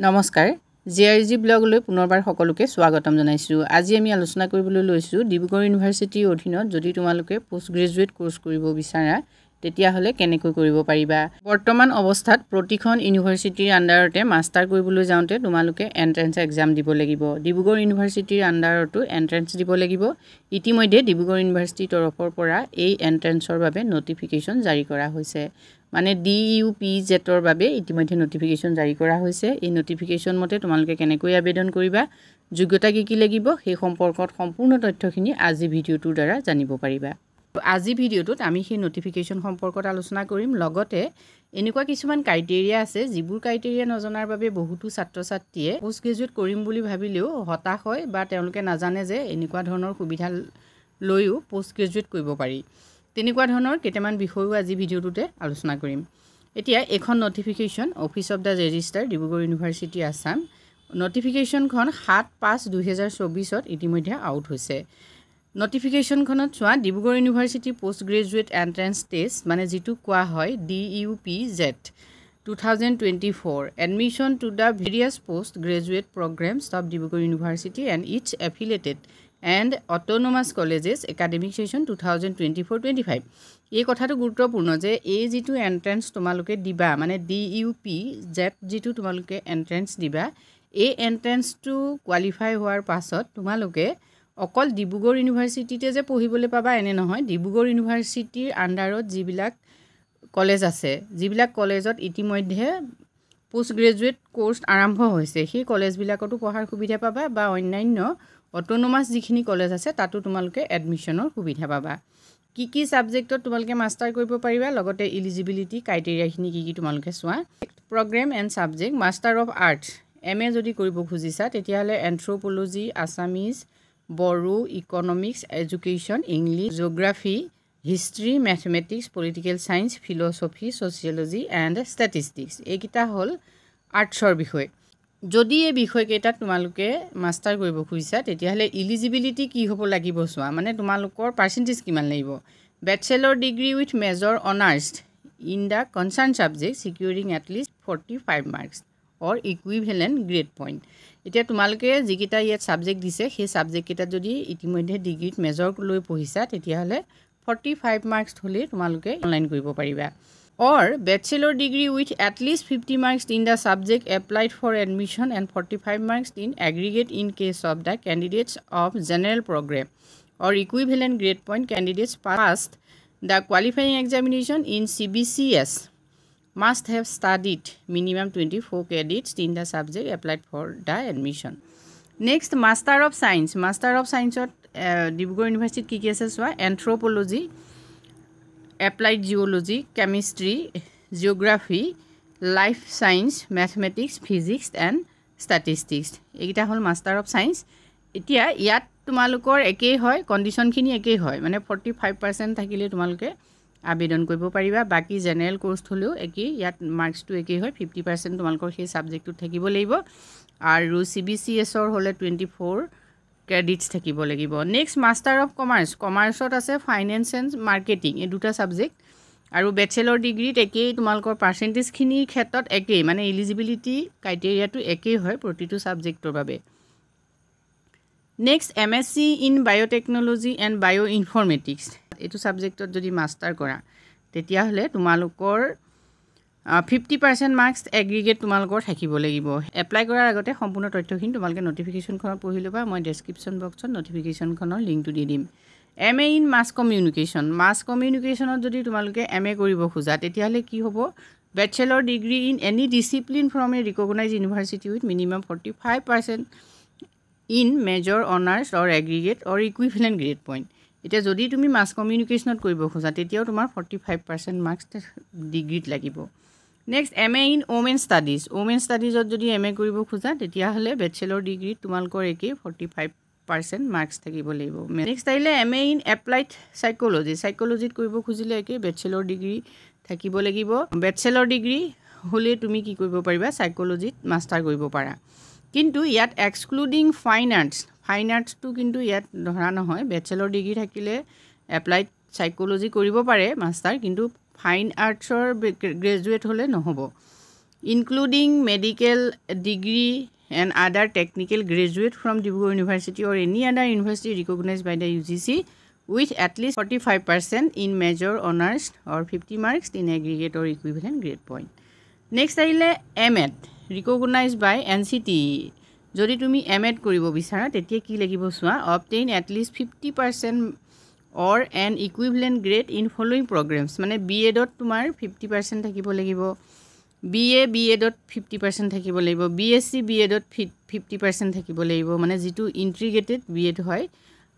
নমস্কাৰ J R G ব্লগলৈ পুনৰবাৰ সকলোকে স্বাগতম জনাইছোঁ আজি আমি আলোচনা কৰিবলৈ লৈছোঁ ডিব্ৰুগড় ইউনিভাৰ্চিটিৰ অধীনত যদি তোমালোকে পষ্ট গ্ৰেজুৱেট কোৰ্চ কৰিব বিচাৰা তেতিয়াহ'লে কেনেকৈ কৰিব পাৰিবা বৰ্তমান অৱস্থাত প্ৰতিখন ইউনিভাৰ্চিটিৰ আণ্ডাৰতে মাষ্টাৰ কৰিবলৈ যাওঁতে তোমালোকে এণ্ট্ৰেঞ্চ এক্সাম দিব লাগিব ডিব্ৰুগড় ইউনিভাৰ্চিটিৰ আণ্ডাৰতো এণ্ট্ৰেঞ্চ দিব লাগিব ইতিমধ্যে ডিব্ৰুগড় ইউনিভাৰ্চিটিৰ তৰফৰ পৰা এই এণ্ট্ৰেঞ্চৰ বাবে নটিফিকেশ্যন জাৰি কৰা হৈছে মানে ডি ইউ পি জেটৰ বাবে ইতিমধ্যে নটিফিকেশ্যন জাৰি কৰা হৈছে এই নটিফিকেশ্যন মতে তোমালোকে কেনেকৈ আবেদন কৰিবা যোগ্যতা কি কি লাগিব সেই সম্পৰ্কত সম্পূৰ্ণ তথ্যখিনি আজি ভিডিঅ'টোৰ দ্বাৰা জানিব পাৰিবা আজি ভিডিঅ'টোত আমি সেই নটিফিকেশ্যন সম্পৰ্কত আলোচনা কৰিম লগতে এনেকুৱা কিছুমান ক্ৰাইটেৰিয়া আছে যিবোৰ ক্ৰাইটেৰিয়া নজনাৰ বাবে বহুতো ছাত্ৰ ছাত্ৰীয়ে পষ্ট গ্ৰেজুৱেট কৰিম বুলি ভাবিলেও হতাশ হয় বা তেওঁলোকে নাজানে যে এনেকুৱা ধৰণৰ সুবিধা লৈও পষ্ট গ্ৰেজুৱেট কৰিব পাৰি তেনেকুৱা ধৰণৰ কেইটামান বিষয়ো আজি ভিডিঅ'টোতে আলোচনা কৰিম এতিয়া এখন notification office of the registrar Dibrugarh university Assam নটিফিকেশ্যনখন সাত পাঁচ দুহেজাৰ চৌবিছত ইতিমধ্যে আউট হৈছে নটিফিকেশ্যনখনত চোৱা Dibrugarh university post graduate entrance test মানে যিটো কোৱা হয় D U P GET two thousand twenty four admission to the various post graduate programmes of Dibrugarh university and its affiliated and autonomous colleges academic session two thousand twenty four twenty five এই কথাটো গুৰুত্বপূৰ্ণ যে এই যিটো entrance তোমালোকে দিবা মানে D U P jet যিটো তোমালোকে এণ্ট্ৰেঞ্চ দিবা এই এণ্ট্ৰেন্সটো কোৱালিফাই হোৱাৰ পাছত তোমালোকে অকল ডিব্ৰুগড় ইউনিভাৰ্চিটিতে যে পঢ়িবলৈ পাবা এনে নহয় ডিব্ৰুগড় ইউনিভাৰ্চিটিৰ আণ্ডাৰত যিবিলাক কলেজ আছে যিবিলাক কলেজত ইতিমধ্যে পোষ্ট গ্ৰেজুৱেট কোৰ্ছ আৰম্ভ হৈছে সেই কলেজবিলাকতো পঢ়াৰ সুবিধা পাবা বা অন্যান্য অট'নমাছ যিখিনি কলেজ আছে তাতো তোমালোকে এডমিশ্যনৰ সুবিধা পাবা কি কি ছাবজেক্টত তোমালোকে মাষ্টাৰ কৰিব পাৰিবা লগতে ইলিজিবিলিটি ক্ৰাইটেৰিয়াখিনি কি কি তোমালোকে চোৱা programme and subject master of arts M A যদি কৰিব খুজিছা তেতিয়াহ'লে anthropology Assamese Bodo economics education English geography history mathematics political science philosophy sociology and statistics এইকেইটা হ'ল আৰ্টছৰ বিষয় যদি এই বিষয়কেইটাত তোমালোকে মাষ্টাৰ কৰিব খুজিছা তেতিয়াহ'লে ইলিজিবিলিটি কি হ'ব লাগিব চোৱা মানে তোমালোকৰ পাৰ্চেণ্টেজ কিমান লাগিব bachelor degree with major honours in the concern subject securing at least forty five marks or equivalent grade point এটা তোমালকে যিকটা ইয়াত সাবজেক্ট দিছে সেই সাবজেক্টকটা যদি ইতিমধ্যে ডিগ্রিত মেজর লো পড়িছা তেতিয়াহলে ফর্টি ফাইভ মার্কস হলে তোমালকে অনলাইন করব পারিবা or bachelor degree with at least fifty marks in the subject applied for admission and forty five marks in aggregate in case of the candidates of general programme or equivalent grade point candidates passed the qualifying examination in CBCS must have studied minimum twenty four credits তিনিটা subject applied for the admission next master of science master of ছায়েন্সত ডিব্ৰুগড় ইউনিভাৰ্চিটিত কি কি আছে চোৱা এন্থ্ৰপ'লজি applied geology chemistry geography life science mathematics physics and statistics এইকেইটা হ'ল মাষ্টাৰ অফ ছায়েন্স এতিয়া ইয়াত তোমালোকৰ একেই হয় কণ্ডিশ্যনখিনি একেই হয় মানে ফৰ্টি ফাইভ পাৰ্চেণ্ট থাকিলে তোমালোকে আবেদন কৰিব পাৰিবা বাকী জেনেৰেল কোৰ্চ হ'লেও একেই ইয়াত মাৰ্কছটো একেই হয় ফিফটি পাৰ্চেণ্ট তোমালোকৰ সেই ছাবজেক্টটোত থাকিব লাগিব আৰু চি বি চি এছৰ হ'লে টুৱেণ্টি ফ'ৰ ক্ৰেডিটছ থাকিব লাগিব নেক্সট মাষ্টাৰ অফ কমাৰ্চ কমাৰ্চত আছে ফাইনেন্স এণ্ড মাৰ্কেটিং এই দুটা ছাবজেক্ট আৰু বেচেলৰ ডিগ্ৰীত একেই তোমালোকৰ পাৰ্চেণ্টেজখিনিৰ ক্ষেত্ৰত একেই মানে এলিজিবিলিটি ক্ৰাইটেৰিয়াটো একেই হয় প্ৰতিটো ছাবজেক্টৰ বাবে next M S C in biotechnology and bio' informatics এইটো ছাবজেক্টত যদি মাষ্টাৰ কৰা তেতিয়াহ'লে তোমালোকৰ ফিফটি পাৰ্চেণ্ট মাৰ্কছ এগ্ৰিগেট তোমালোকৰ থাকিব লাগিব এপ্লাই কৰাৰ আগতে সম্পূৰ্ণ তথ্যখিনি তোমালোকে নটিফিকেশ্যনখনত পঢ়ি ল'বা মই ডেছক্ৰিপশ্যন বক্সত নটিফিকেশ্যনখনৰ লিংকটো দি দিম M A in mass communication mass কমিউনিকেশ্যনত যদি তোমালোকে এম এ কৰিব খোজা তেতিয়াহ'লে কি হ'ব bachelor degree in any discipline from a recognise university with minimum forty five percent in major honours or aggregate or equivalent grade point এতিয়া যদি তুমি মাছ কমিউনিকেশ্যনত কৰিব খোজা তেতিয়াও তোমাৰ ফৰ্টি ফাইভ পাৰ্চেণ্ট মাৰ্কছ ডিগ্ৰীত লাগিব next M A in women studies women ষ্টাডিজত যদি এম এ কৰিব খোজা তেতিয়াহ'লে বেচেলৰ ডিগ্ৰীত তোমালোকৰ একেই ফৰ্টি ফাইভ পাৰ্চেণ্ট মাৰ্কছ থাকিব লাগিব নেক্সট আহিলে M A in applied psychology চাইক'লজিত কৰিব খুজিলে একেই বেচেলৰ ডিগ্ৰী থাকিব লাগিব বেচেলৰ ডিগ্ৰী হ'লে তুমি কি কৰিব পাৰিবা চাইক'লজিত মাষ্টাৰ কৰিব পাৰা কিন্তু ইয়াত এক্সক্লুডিং ফাইন আৰ্টছ ফাইন আৰ্টছটো কিন্তু ইয়াত ধৰা নহয় বেচেলৰ ডিগ্ৰী থাকিলে এপ্লাইড চাইকলজি কৰিব পাৰে মাষ্টাৰ কিন্তু ফাইন আৰ্টছৰ গ্ৰেজুৱেট হ'লে নহ'ব including medical degree and other technical graduate from Dibrugarh university or any other university recognise by the U G C with at least forty five percent in major honours or fifty marks in এগ্ৰিগেটৰ equivalent grade point next আহিলে M Ed recognise by N C T যদি তুমি M Ed কৰিব বিচাৰা তেতিয়া কি লাগিব চোৱা obtain at least fifty percent or an equivalent grade in following programmes মানে বি এডত তোমাৰ ফিফটি পাৰ্চেণ্ট থাকিব লাগিব বি এ বি এডত ফিফটি পাৰ্চেণ্ট থাকিব লাগিব বি এছ চি বি এডত ফি ফিফটি পাৰ্চেণ্ট থাকিব লাগিব মানে যিটো ইণ্টিগ্ৰেটেড বি এড হয়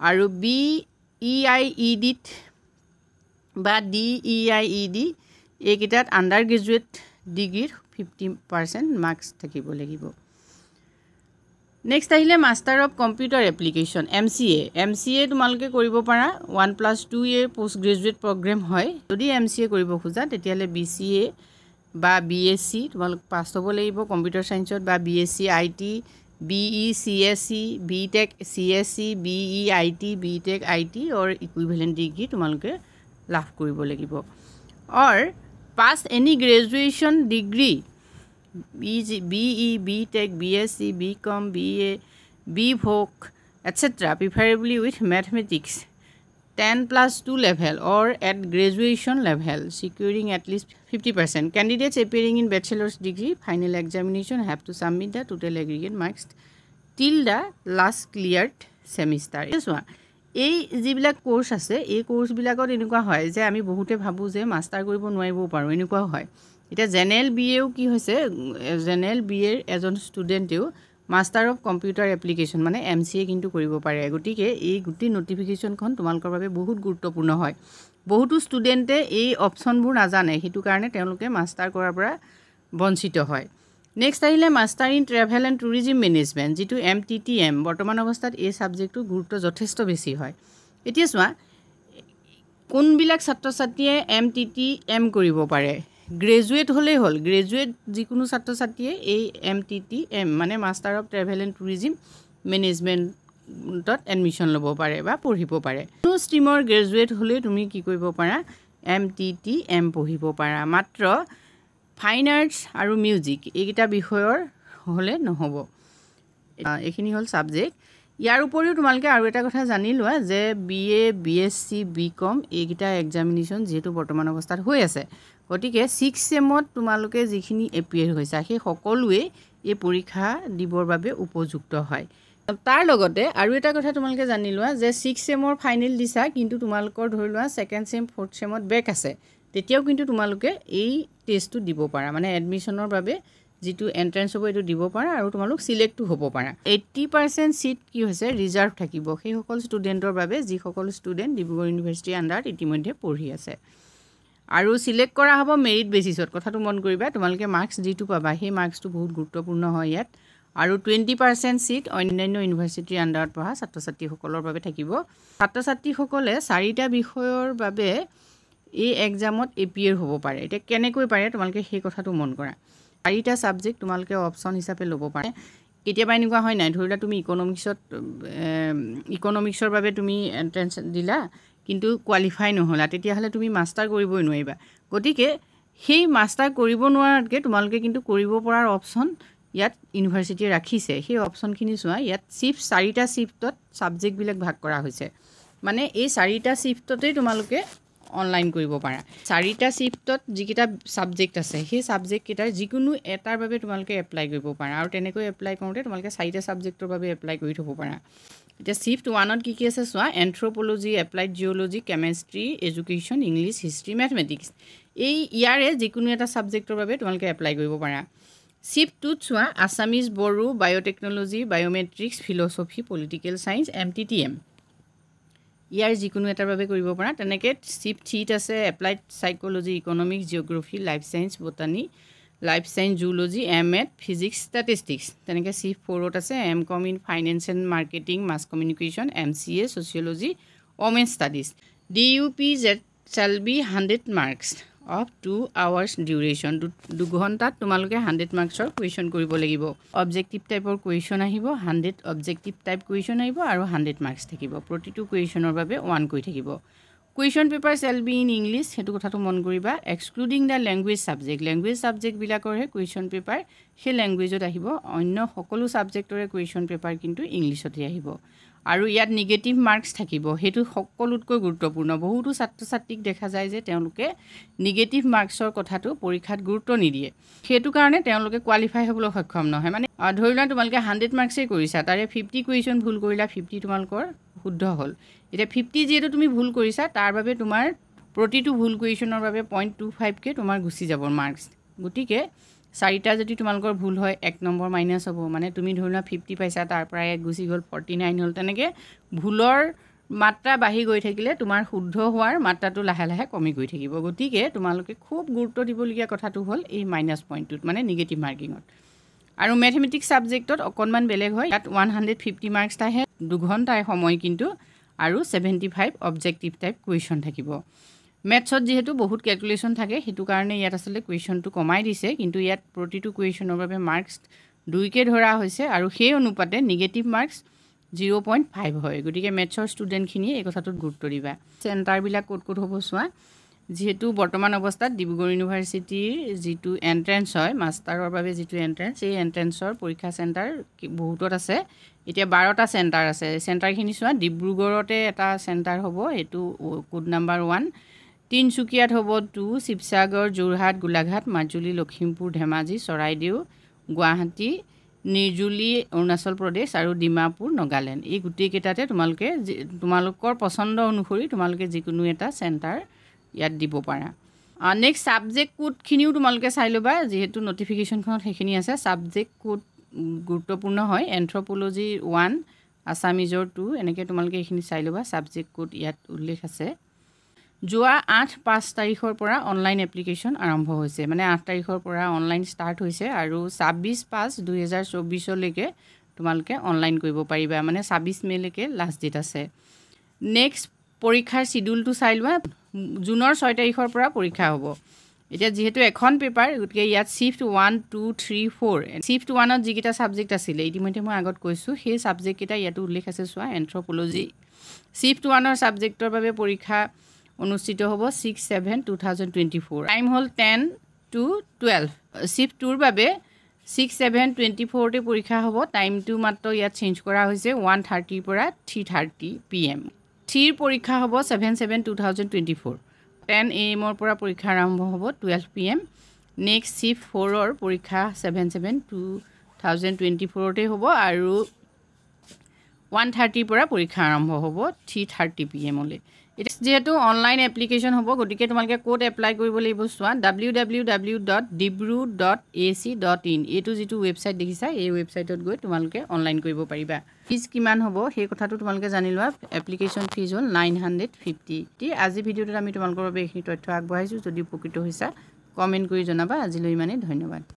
আৰু বি ই আই ই ডিত বা D E I E D এইকেইটাত আণ্ডাৰ গ্ৰেজুৱেট ডিগ্ৰীত ফিফটি পাৰ্চেণ্ট মাৰ্কছ থাকিব লাগিব নেক্সট আহিলে master of computer application M C A M C A তোমালোকে কৰিব পাৰা one plus two year post graduate programme হয় যদি এম চি এ কৰিব খোজা তেতিয়াহ'লে বি চি এ বা বি এছ চি তোমালোক পাছ হ'ব লাগিব কম্পিউটাৰ ছায়েন্সত বা B S C I T B E C S C B tech C S C B E I T B tech I T or equivalent degree তোমালোকে লাভ কৰিব লাগিব অৰ pass any graduation degree BE, BTech, BSc, BCom, BA, BVOC, etc. preferably with mathematics 10 plus 2 level or at graduation level securing at least 50%. Candidates appearing in bachelor's degree final examination have to submit the total aggregate marks till the last cleared semester. This one. এই যিবিলাক course আছে এই কোৰ্চবিলাকত এনেকুৱা হয় যে আমি বহুতে ভাবোঁ যে মাষ্টাৰ কৰিব নোৱাৰিবও পাৰোঁ এনেকুৱাও হয় এতিয়া জেনেৰেল বি এও কি হৈছে জেনেৰেল বি এৰ এজন ষ্টুডেণ্টেও মাষ্টাৰ অফ কম্পিউটাৰ এপ্লিকেশ্যন মানে এম চি এ কিন্তু কৰিব পাৰে গতিকে এই গোটেই নটিফিকেশ্যনখন তোমালোকৰ বাবে বহুত গুৰুত্বপূৰ্ণ হয় বহুতো ষ্টুডেণ্টে এই অপশ্যনবোৰ নাজানে সেইটো কাৰণে তেওঁলোকে মাষ্টাৰ কৰাৰ পৰা বঞ্চিত হয় নেক্সট আহিলে master in travel and tourism management যিটো এম টি টি এম বৰ্তমান অৱস্থাত এই ছাবজেক্টটোৰ গুৰুত্ব যথেষ্ট বেছি হয় এতিয়া চোৱা কোনবিলাক ছাত্ৰ ছাত্ৰীয়ে এম টি টি এম কৰিব পাৰে গ্ৰেজুৱেট হ'লেই হ'ল গ্ৰেজুৱেট যিকোনো ছাত্ৰ ছাত্ৰীয়ে এই এম টি টি এম মানে master of travel and tourism মেনেজমেণ্টত এডমিশ্যন ল'ব পাৰে বা পঢ়িব পাৰে কোনো ষ্ট্ৰীমৰ গ্ৰেজুৱেট হ'লেই তুমি কি কৰিব পাৰা এম টি টি এম পঢ়িব পাৰা মাত্ৰ ফাইন আৰ্টছ আৰু মিউজিক এইকেইটা বিষয়ৰ হ'লে নহ'ব এইখিনি হ'ল ছাবজেক্ট ইয়াৰ উপৰিও তোমালোকে আৰু এটা কথা জানি লোৱা যে B A B S C B com এইকেইটা এক্সামিনেশ্যন যিহেতু বৰ্তমান অৱস্থাত হৈ আছে গতিকে ছিক্স ছেমত তোমালোকে যিখিনি এ পি এপিয়াৰ হৈছা সেই সকলোৱে এই পৰীক্ষা দিবৰ বাবে উপযুক্ত হয় তাৰ লগতে আৰু এটা কথা তোমালোকে জানি লোৱা যে ছিক্স ছেমৰ ফাইনেল দিছা কিন্তু তোমালোকৰ ধৰি লোৱা ছেকেণ্ড চেম ফ'ৰ্থ ছেমত বেক আছে তেতিয়াও কিন্তু তোমালোকে এই টেষ্টটো দিব পাৰা মানে এডমিশ্যনৰ বাবে যিটো এণ্ট্ৰেঞ্চ হ'ব এইটো দিব পাৰা আৰু তোমালোক চিলেক্টটো হ'ব পাৰা এইট্টি পাৰ্চেণ্ট ছিট কি হৈছে ৰিজাৰ্ভ থাকিব সেইসকল ষ্টুডেণ্টৰ বাবে যিসকল ষ্টুডেণ্ট ডিব্ৰুগড় ইউনিভাৰ্চিটিৰ আণ্ডাৰত ইতিমধ্যে পঢ়ি আছে আৰু চিলেক্ট কৰা হ'ব মেৰিট বেচিছত কথাটো মন কৰিবা তোমালোকে মাৰ্কছ যিটো পাবা সেই মাৰ্কছটো বহুত গুৰুত্বপূৰ্ণ হয় ইয়াত আৰু টুৱেণ্টি পাৰ্চেণ্ট ছিট অন্যান্য ইউনিভাৰ্চিটিৰ আণ্ডাৰত পঢ়া ছাত্ৰ ছাত্ৰীসকলৰ বাবে থাকিব ছাত্ৰ ছাত্ৰীসকলে চাৰিটা বিষয়ৰ বাবে এই এক্সামত এপিয়াৰ হ'ব পাৰে এতিয়া কেনেকৈ পাৰে তোমালোকে সেই কথাটো মন কৰা চাৰিটা ছাবজেক্ট তোমালোকে অপশ্যন হিচাপে ল'ব পাৰে কেতিয়াবা এনেকুৱা হয় নাই ধৰি লোৱা তুমি ইকনমিক্সত ইকনমিক্সৰ বাবে তুমি এণ্ট্ৰেঞ্চ দিলা কিন্তু কোৱালিফাই নহ'লা তেতিয়াহ'লে তুমি মাষ্টাৰ কৰিবই নোৱাৰিবা গতিকে সেই মাষ্টাৰ কৰিব নোৱাৰাতকৈ তোমালোকে কিন্তু কৰিব পৰাৰ অপশ্যন ইয়াত ইউনিভাৰ্চিটিয়ে ৰাখিছে সেই অপশ্যনখিনি চোৱা ইয়াত চিফ্ট চাৰিটা চিফ্টত ছাবজেক্টবিলাক ভাগ কৰা হৈছে মানে এই চাৰিটা চিফ্টতেই তোমালোকে অনলাইন কৰিব পাৰা চাৰিটা শ্বিফ্টত যিকেইটা ছাবজেক্ট আছে সেই ছাবজেক্টকেইটাৰ যিকোনো এটাৰ বাবে তোমালোকে এপ্লাই কৰিব পাৰা আৰু তেনেকৈ এপ্লাই কৰোঁতে তোমালোকে চাৰিটা ছাবজেক্টৰ বাবে এপ্লাই কৰি থ'ব পাৰা এতিয়া শ্বিফ্ট ওৱানত কি কি আছে চোৱা anthropology applied geology chemistry education English history mathematics এই ইয়াৰে যিকোনো এটা ছাবজেক্টৰ বাবে তোমালোকে এপ্লাই কৰিব পাৰা শ্বিফ্ট টুত চোৱা Assamese Bodo biotechnology biometrics philosophy political science M T T M ইয়াৰ যিকোনো এটাৰ বাবে কৰিব পৰা তেনেকৈ চিপ থ্ৰীত আছে applied psychology economics geography life science botany life science zoology M Ed physics statistics তেনেকৈ চিপ ফ'ৰত আছে M com in finance and marketing mass communication M C A sociology women studies D U P GET cell B hundred marks of two hours duration দুঘণ্টাত তোমালোকে hundred মাৰ্কছৰ question কৰিব লাগিব objective টাইপৰ question আহিব hundred objective type question আহিব আৰু hundred marks থাকিব প্ৰতিটো কুৱেশ্যনৰ বাবে ওৱান কৈ থাকিব question paper shall be in English সেইটো কথাটো মন কৰিবা excluding the language subject language ছাবজেক্টবিলাকৰহে কুৱেশ্যন পেপাৰ সেই লেংগুৱেজত আহিব অন্য সকলো ছাবজেক্টৰে কুৱেশ্যন পেপাৰ কিন্তু ইংলিছতে আহিব আৰু ইয়াত নিগেটিভ মাৰ্কছ থাকিব সেইটো সকলোতকৈ গুৰুত্বপূৰ্ণ বহুতো ছাত্ৰ ছাত্ৰীক দেখা যায় যে তেওঁলোকে নিগেটিভ মাৰ্কছৰ কথাটো পৰীক্ষাত গুৰুত্ব নিদিয়ে সেইটো কাৰণে তেওঁলোকে কোৱালিফাই হ'বলৈ সক্ষম নহয় মানে ধৰি লোৱা তোমালোকে হাণ্ড্ৰেড মাৰ্কছেই কৰিছা তাৰে ফিফটি কুৱেশ্যন ভুল কৰিলা ফিফটি তোমালোকৰ শুদ্ধ হ'ল এতিয়া ফিফটি যিহেতু তুমি ভুল কৰিছা তাৰ বাবে তোমাৰ প্ৰতিটো ভুল কুৱেশ্যনৰ বাবে পইণ্ট টু ফাইভকৈ তোমাৰ গুচি যাব মাৰ্কছ গতিকে চাৰিটা যদি তোমালোকৰ ভুল হয় এক নম্বৰ মাইনাছ হ'ব মানে তুমি ধৰি লোৱা ফিফটি পাইছা তাৰ এক গুচি গ'ল ফৰ্টি নাইন হ'ল তেনেকৈ ভুলৰ মাত্ৰা বাঢ়ি গৈ থাকিলে তোমাৰ শুদ্ধ হোৱাৰ মাত্ৰাটো লাহে লাহে কমি গৈ থাকিব গতিকে তোমালোকে খুব গুৰুত্ব দিবলগীয়া কথাটো হ'ল এই মাইনাছ পইণ্টটোত মানে নিগেটিভ মাৰ্কিঙত আৰু মেথমেটিক্স ছাবজেক্টত অকণমান বেলেগ হয় ইয়াত ওৱান হাণ্ড্ৰেড ফিফটি মাৰ্কছ আহে দুঘণ্টাৰ সময় কিন্তু আৰু seventy five objective type question থাকিব মেথছত যিহেতু বহুত কেলকুলেশ্যন থাকে সেইটো কাৰণে ইয়াত আচলতে কুৱেশ্যনটো কমাই দিছে কিন্তু ইয়াত প্ৰতিটো কুৱেশ্যনৰ বাবে মাৰ্কছ দুইকে ধৰা হৈছে আৰু সেই অনুপাতে negative marks zero' point five হয় গতিকে মেথছৰ ষ্টুডেণ্টখিনিয়ে এই কথাটোত গুৰুত্ব দিবা চেণ্টাৰবিলাক ক'ত ক'ত হ'ব চোৱা যিহেতু বৰ্তমান অৱস্থাত ডিব্ৰুগড় ইউনিভাৰ্চিটিৰ যিটো এণ্ট্ৰেঞ্চ হয় মাষ্টাৰৰ বাবে যিটো এণ্ট্ৰেঞ্চ সেই এণ্ট্ৰেঞ্চৰ পৰীক্ষা চেণ্টাৰ বহুতত আছে এতিয়া বাৰটা চেণ্টাৰ আছে চেণ্টাৰখিনি চোৱা ডিব্ৰুগড়তে এটা চেণ্টাৰ হ'ব সেইটো কোড নাম্বাৰ ওৱান তিনিচুকীয়াত হ'ব টু শিৱসাগৰ যোৰহাট গোলাঘাট মাজুলী লখিমপুৰ ধেমাজি চৰাইদেউ গুৱাহাটী নিৰ্জুলি অৰুণাচল প্ৰদেশ আৰু ডিমাপুৰ নগালেণ্ড এই গোটেইকেইটাতে তোমালোকে যি তোমালোকৰ পচন্দ অনুসৰি তোমালোকে যিকোনো এটা চেণ্টাৰ ইয়াত দিব পাৰা নেক্সট ছাবজেক্ট কোডখিনিও তোমালোকে চাই ল'বা যিহেতু নটিফিকেশ্যনখনত সেইখিনি আছে ছাবজেক্ট কোড গুৰুত্বপূৰ্ণ হয় এন্থ্ৰপ'লজি ওৱান আছামিজৰ টু এনেকৈ তোমালোকে এইখিনি চাই ল'বা ছাবজেক্ট কোড ইয়াত উল্লেখ আছে যোৱা আঠ পাঁচ তাৰিখৰ পৰা অনলাইন এপ্লিকেশ্যন আৰম্ভ হৈছে মানে আঠ তাৰিখৰ পৰা অনলাইন ষ্টাৰ্ট হৈছে আৰু ছাব্বিছ পাঁচ দুহেজাৰ চৌব্বিছলৈকে তোমালোকে অনলাইন কৰিব পাৰিবা মানে ছাব্বিছ মে'লৈকে লাষ্ট ডেট আছে নেক্সট পৰীক্ষাৰ শ্বিডিউলটো চাই লোৱা জুনৰ ছয় তাৰিখৰ পৰা পৰীক্ষা হ'ব এতিয়া যিহেতু এখন পেপাৰ গতিকে ইয়াত shift one two three four shift ওৱানত যিকেইটা ছাবজেক্ট আছিলে ইতিমধ্যে মই আগত কৈছোঁ সেই ছাবজেক্টকেইটা ইয়াতো উল্লেখ আছে চোৱা এনথ্ৰপ'লজি ছিফ্ট ওৱানৰ ছাবজেক্টৰ বাবে পৰীক্ষা অনুষ্ঠিত হ'ব six seven two thousand twenty four time হ'ল টেন টু টুৱেলভ চিফ্ট টুৰ বাবে ছিক্স ছেভেন টুৱেণ্টি ফ'ৰতে পৰীক্ষা হ'ব টাইমটো মাত্ৰ ইয়াত চেঞ্জ কৰা হৈছে ওৱান থাৰ্টিৰ পৰা থ্ৰী থাৰ্টি পি এম থ্ৰীৰ পৰীক্ষা হ'ব seven seven two thousand twenty four ten A এমৰ পৰা পৰীক্ষা আৰম্ভ হ'ব twelve P M next shift ফ'ৰৰ পৰীক্ষা seven seven two thousand twenty ফ'ৰতে হ'ব আৰু ওৱান থাৰ্টিৰ পৰা পৰীক্ষা আৰম্ভ হ'ব থ্ৰী থাৰ্টি পি এমলৈ এতিয়া যিহেতু অনলাইন এপ্লিকেশ্যন হ'ব গতিকে তোমালোকে ক'ত এপ্লাই কৰিব লাগিব চোৱা W W W dot Dibru dot A C dot in এইটো যিটো ৱেবছাইট দেখিছা এই ৱেবছাইটত গৈ তোমালোকে অনলাইন কৰিব পাৰিবা ফিজ কিমান হ'ব সেই কথাটো তোমালোকে জানি লোৱা এপ্লিকেশ্যন ফিজ হ'ল নাইন হাণ্ড্ৰেড ফিফটি আজি ভিডিঅ'টোত আমি তোমালোকৰ বাবে এইখিনি তথ্য আগবঢ়াইছোঁ যদি উপকৃত হৈছা কমেণ্ট কৰি জনাবা আজিলৈ ইমানেই ধন্যবাদ